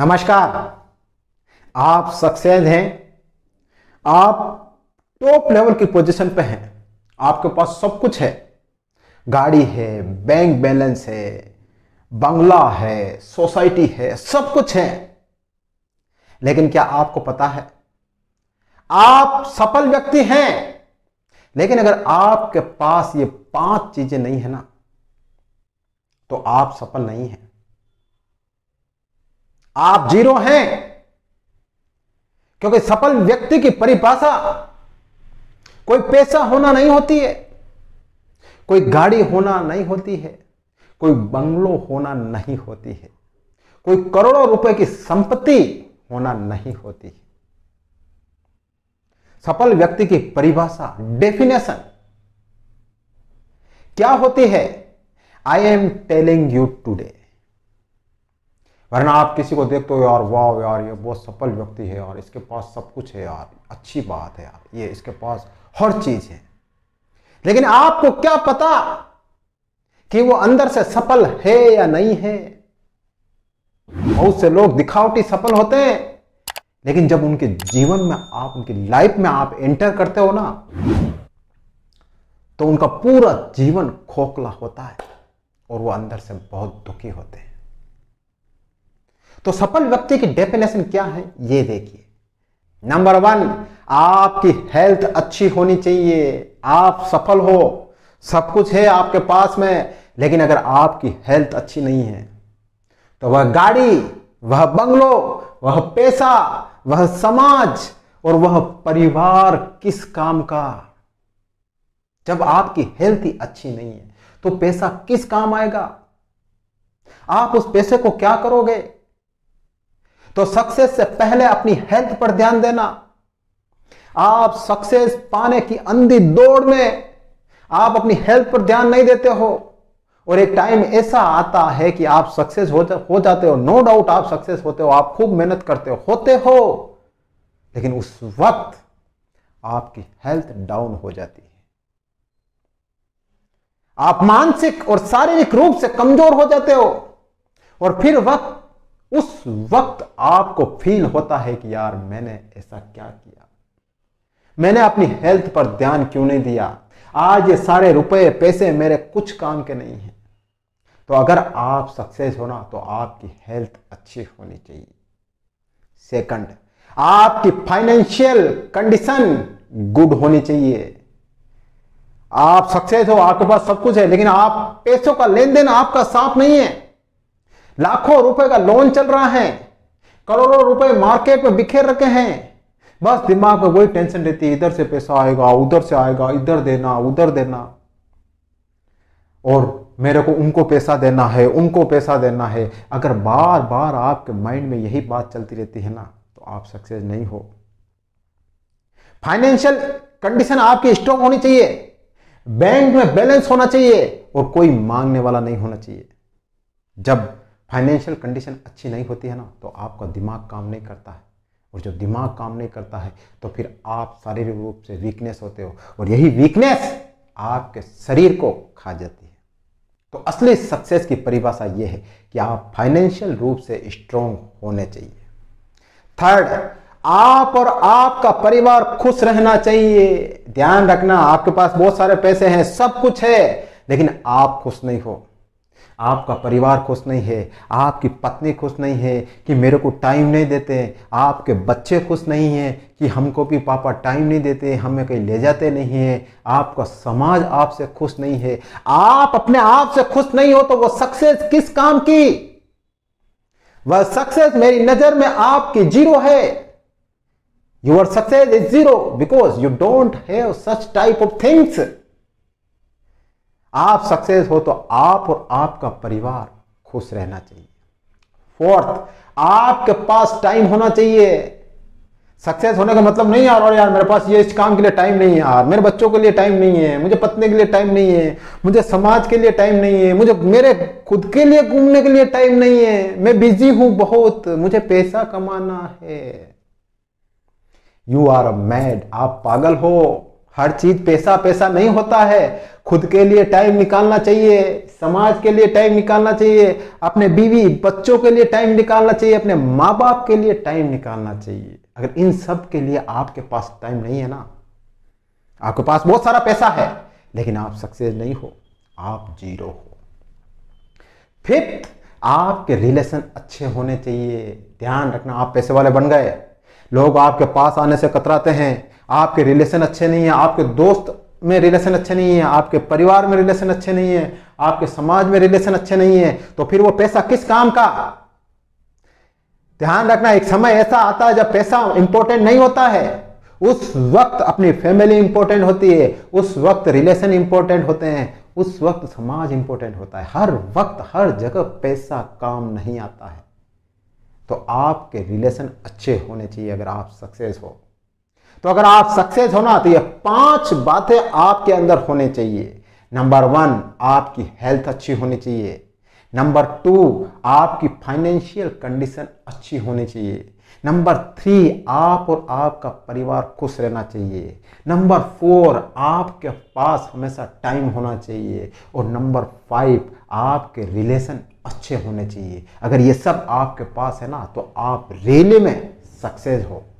नमस्कार आप सक्सेस हैं आप टॉप लेवल की पोजीशन पे हैं आपके पास सब कुछ है गाड़ी है बैंक बैलेंस है बंगला है सोसाइटी है सब कुछ है लेकिन क्या आपको पता है आप सफल व्यक्ति हैं लेकिन अगर आपके पास ये पांच चीजें नहीं है ना तो आप सफल नहीं हैं आप जीरो हैं क्योंकि सफल व्यक्ति की परिभाषा कोई पैसा होना नहीं होती है कोई गाड़ी होना नहीं होती है कोई बंगलो होना नहीं होती है कोई करोड़ों रुपए की संपत्ति होना नहीं होती है सफल व्यक्ति की परिभाषा डेफिनेशन क्या होती है I am telling you today वरना आप किसी को देखते हो यार वाह यार ये बहुत सफल व्यक्ति है यार इसके पास सब कुछ है यार अच्छी बात है यार ये इसके पास हर चीज़ है लेकिन आपको क्या पता कि वो अंदर से सफल है या नहीं है बहुत से लोग दिखावटी सफल होते हैं लेकिन जब उनके जीवन में आप उनकी लाइफ में आप एंटर करते हो ना तो उनका पूरा जीवन खोखला होता है और वो अंदर से बहुत दुखी होते हैं तो सफल व्यक्ति की डेफिनेशन क्या है ये देखिए नंबर वन आपकी हेल्थ अच्छी होनी चाहिए आप सफल हो सब कुछ है आपके पास में लेकिन अगर आपकी हेल्थ अच्छी नहीं है तो वह गाड़ी वह बंगलो वह पैसा वह समाज और वह परिवार किस काम का जब आपकी हेल्थ ही अच्छी नहीं है तो पैसा किस काम आएगा आप उस पैसे को क्या करोगे तो सक्सेस से पहले अपनी हेल्थ पर ध्यान देना आप सक्सेस पाने की अंधी दौड़ में आप अपनी हेल्थ पर ध्यान नहीं देते हो और एक टाइम ऐसा आता है कि आप सक्सेस हो, जा, हो जाते हो नो डाउट आप सक्सेस होते हो आप खूब मेहनत करते हो होते हो लेकिन उस वक्त आपकी हेल्थ डाउन हो जाती है आप मानसिक और शारीरिक रूप से कमजोर हो जाते हो और फिर वक्त उस वक्त आपको फील होता है कि यार मैंने ऐसा क्या किया मैंने अपनी हेल्थ पर ध्यान क्यों नहीं दिया आज ये सारे रुपए पैसे मेरे कुछ काम के नहीं हैं तो अगर आप सक्सेस होना तो आपकी हेल्थ अच्छी होनी चाहिए सेकंड आपकी फाइनेंशियल कंडीशन गुड होनी चाहिए आप सक्सेस हो आपके पास सब कुछ है लेकिन आप पैसों का लेन देन आपका साफ नहीं है लाखों रुपए का लोन चल रहा है करोड़ों रुपए मार्केट में बिखेर रखे हैं बस दिमाग में वही टेंशन रहती है इधर से पैसा आएगा उधर से आएगा इधर देना उधर देना और मेरे को उनको पैसा देना है उनको पैसा देना है अगर बार बार आपके माइंड में यही बात चलती रहती है ना तो आप सक्सेस नहीं हो फाइनेंशियल कंडीशन आपकी स्ट्रांग होनी चाहिए बैंक में बैलेंस होना चाहिए और कोई मांगने वाला नहीं होना चाहिए जब फाइनेंशियल कंडीशन अच्छी नहीं होती है ना तो आपका दिमाग काम नहीं करता है और जब दिमाग काम नहीं करता है तो फिर आप शारीरिक रूप से वीकनेस होते हो और यही वीकनेस आपके शरीर को खा जाती है तो असली सक्सेस की परिभाषा ये है कि आप फाइनेंशियल रूप से स्ट्रोंग होने चाहिए थर्ड आप और आपका परिवार खुश रहना चाहिए ध्यान रखना आपके पास बहुत सारे पैसे हैं सब कुछ है लेकिन आप खुश नहीं हो आपका परिवार खुश नहीं है आपकी पत्नी खुश नहीं है कि मेरे को टाइम नहीं देते आपके बच्चे खुश नहीं हैं कि हमको भी पापा टाइम नहीं देते हमें कहीं ले जाते नहीं हैं आपका समाज आपसे खुश नहीं है आप अपने आप से खुश नहीं हो तो वो सक्सेस किस काम की वह सक्सेस मेरी नजर में आपकी जीरो है your success is zero because you don't have such type of things आप सक्सेस हो तो आप और आपका परिवार खुश रहना चाहिए फोर्थ आपके पास टाइम होना चाहिए सक्सेस होने का मतलब नहीं यार और यार मेरे पास ये इस काम के लिए टाइम नहीं है यार मेरे बच्चों के लिए टाइम नहीं है मुझे पत्नी के लिए टाइम नहीं है मुझे समाज के लिए टाइम नहीं है मुझे मेरे खुद के लिए घूमने के लिए टाइम नहीं है मैं बिजी हूं बहुत मुझे पैसा कमाना है यू आर अ मैड आप पागल हो हर चीज पैसा पैसा नहीं होता है खुद के लिए टाइम निकालना चाहिए समाज के लिए टाइम निकालना चाहिए अपने बीवी बच्चों के लिए टाइम निकालना चाहिए अपने माँ बाप के लिए टाइम निकालना चाहिए अगर इन सब के लिए आपके पास टाइम नहीं है ना आपके पास बहुत सारा पैसा है लेकिन आप सक्सेस नहीं हो आप जीरो हो फिफ्थ आपके रिलेशन अच्छे होने चाहिए ध्यान रखना आप पैसे वाले बन गए लोग आपके पास आने से कतराते हैं आपके रिलेशन अच्छे नहीं है आपके दोस्त में रिलेशन अच्छे नहीं है आपके परिवार में रिलेशन अच्छे नहीं है आपके समाज में रिलेशन अच्छे नहीं है तो फिर वो पैसा किस काम का ध्यान रखना एक समय ऐसा आता है जब पैसा इंपॉर्टेंट नहीं होता है उस वक्त अपनी फैमिली इंपॉर्टेंट होती है उस वक्त रिलेशन इंपॉर्टेंट होते हैं उस वक्त समाज इंपॉर्टेंट होता है हर वक्त हर जगह पैसा काम नहीं आता है तो आपके रिलेशन अच्छे होने चाहिए अगर आप सक्सेस हो तो अगर आप सक्सेस हो ना तो ये पांच बातें आपके अंदर होने चाहिए नंबर वन आपकी हेल्थ अच्छी होनी चाहिए नंबर टू आपकी फाइनेंशियल कंडीशन अच्छी होनी चाहिए नंबर थ्री आप और आपका परिवार खुश रहना चाहिए नंबर फोर आपके पास हमेशा टाइम होना चाहिए और नंबर फाइव आपके रिलेशन अच्छे होने चाहिए अगर ये सब आपके पास है ना तो आप रियली में सक्सेस हो